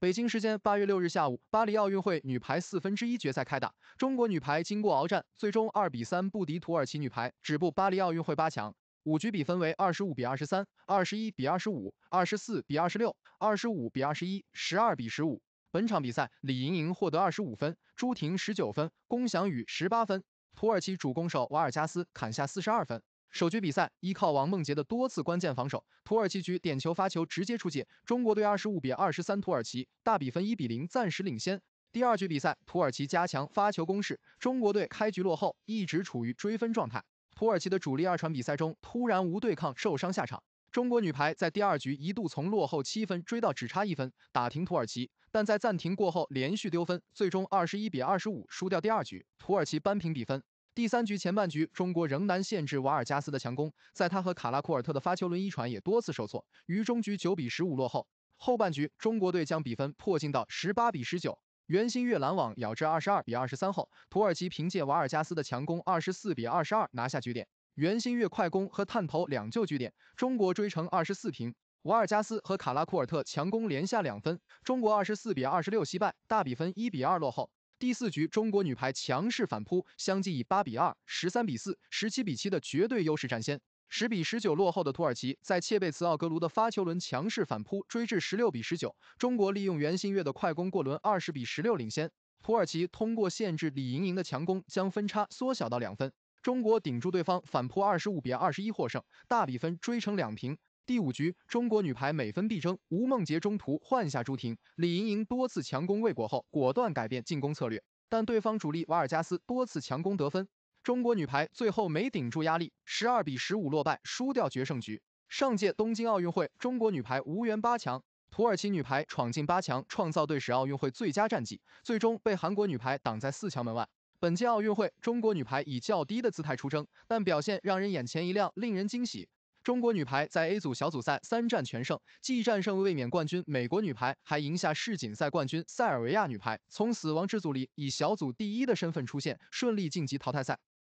北京时间八月六日下午，巴黎奥运会女排四分之一决赛开打。中国女排经过鏖战，最终二比三不敌土耳其女排，止步巴黎奥运会八强。五局比分为二十五比二十三、二十一比二十五、二十四比二十六、二十五比二十一、十二比十五。本场比赛，李盈莹获得二十五分，朱婷十九分，龚翔宇十八分。土耳其主攻手瓦尔加斯砍下四十二分。首局比赛，依靠王梦洁的多次关键防守，土耳其局点球发球直接出界，中国队二十五比二十三，土耳其大比分一比零暂时领先。第二局比赛，土耳其加强发球攻势，中国队开局落后，一直处于追分状态。土耳其的主力二传比赛中突然无对抗受伤下场，中国女排在第二局一度从落后七分追到只差一分打平土耳其，但在暂停过后连续丢分，最终二十一比二十五输掉第二局，土耳其扳平比分。第三局前半局，中国仍难限制瓦尔加斯的强攻，在他和卡拉库尔特的发球轮一传也多次受挫，于中局九比十五落后。后半局，中国队将比分迫近到十八比十九，袁心玥拦网咬至二十二比二十三后，土耳其凭借瓦尔加斯的强攻二十四比二十二拿下局点，袁心玥快攻和探头两救局点，中国追成二十四平。瓦尔加斯和卡拉库尔特强攻连下两分，中国二十四比二十六惜败，大比分一比二落后。第四局，中国女排强势反扑，相继以八比二、十三比四、十七比七的绝对优势占先。十比十九落后的土耳其，在切贝茨奥格卢的发球轮强势反扑，追至十六比十九。中国利用袁心玥的快攻过轮，二十比十六领先。土耳其通过限制李盈莹的强攻，将分差缩小到两分。中国顶住对方反扑，二十五比二十一获胜，大比分追成两平。第五局，中国女排每分必争，吴梦洁中途换下朱婷，李盈莹多次强攻未果后，果断改变进攻策略，但对方主力瓦尔加斯多次强攻得分，中国女排最后没顶住压力，十二比十五落败，输掉决胜局。上届东京奥运会，中国女排无缘八强，土耳其女排闯进八强，创造队史奥运会最佳战绩，最终被韩国女排挡在四强门外。本届奥运会，中国女排以较低的姿态出征，但表现让人眼前一亮，令人惊喜。中国女排在 A 组小组赛三战全胜，既战胜卫冕冠军美国女排，还赢下世锦赛冠军塞尔维亚女排，从死亡之组里以小组第一的身份出现，顺利晋级淘汰赛。